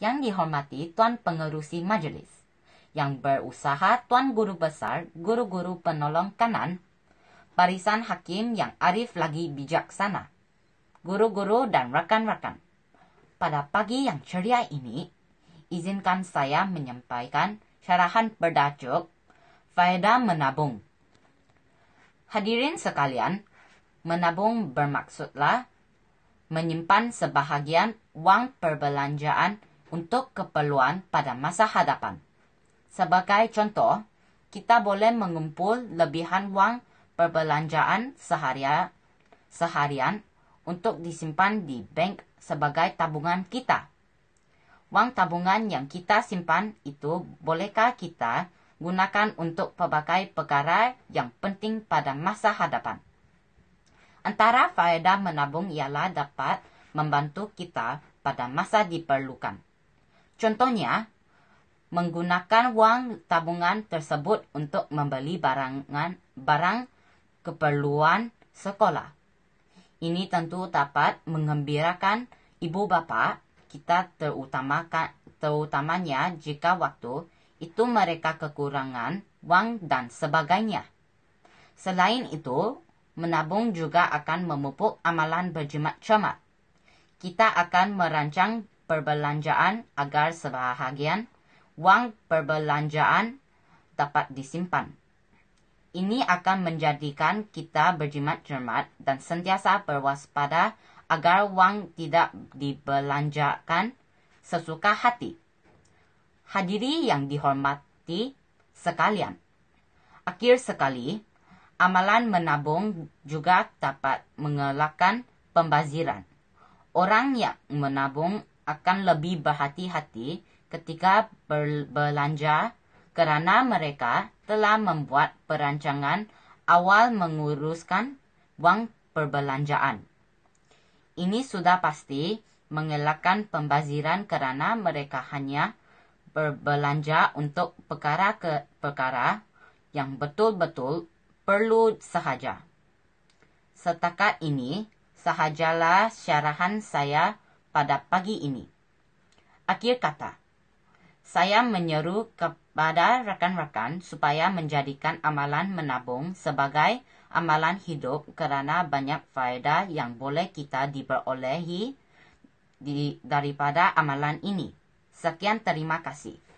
yang dihormati Tuan Pengerusi Majelis, yang berusaha Tuan Guru Besar, guru-guru penolong kanan, barisan hakim yang arif lagi bijaksana, guru-guru dan rekan-rekan. Pada pagi yang ceria ini, izinkan saya menyampaikan syarahan berdacuk Faedah Menabung. Hadirin sekalian, menabung bermaksudlah menyimpan sebahagian uang perbelanjaan untuk keperluan pada masa hadapan. Sebagai contoh, kita boleh mengumpul lebihan wang perbelanjaan seharian, seharian untuk disimpan di bank sebagai tabungan kita. Wang tabungan yang kita simpan itu bolehkah kita gunakan untuk pelbagai perkara yang penting pada masa hadapan. Antara faedah menabung ialah dapat membantu kita pada masa diperlukan. Contohnya, menggunakan uang tabungan tersebut untuk membeli barangan, barang keperluan sekolah. Ini tentu dapat mengembirakan ibu bapa kita terutamakan terutamanya jika waktu itu mereka kekurangan uang dan sebagainya. Selain itu, menabung juga akan memupuk amalan berjimat cermat. Kita akan merancang perbelanjaan agar sebahagian uang perbelanjaan dapat disimpan. Ini akan menjadikan kita berjimat cermat dan sentiasa berwaspada agar uang tidak dibelanjakan sesuka hati. Hadiri yang dihormati sekalian. Akhir sekali, amalan menabung juga dapat mengelakkan pembaziran. Orang yang menabung akan lebih berhati-hati ketika berbelanja kerana mereka telah membuat perancangan awal menguruskan wang perbelanjaan. Ini sudah pasti mengelakkan pembaziran kerana mereka hanya berbelanja untuk perkara ke perkara yang betul-betul perlu sahaja. Setakat ini, sahajalah syarahan saya pada pagi ini. Akhir kata, saya menyeru kepada rakan-rakan supaya menjadikan amalan menabung sebagai amalan hidup kerana banyak faedah yang boleh kita diperolehi di, daripada amalan ini. Sekian terima kasih.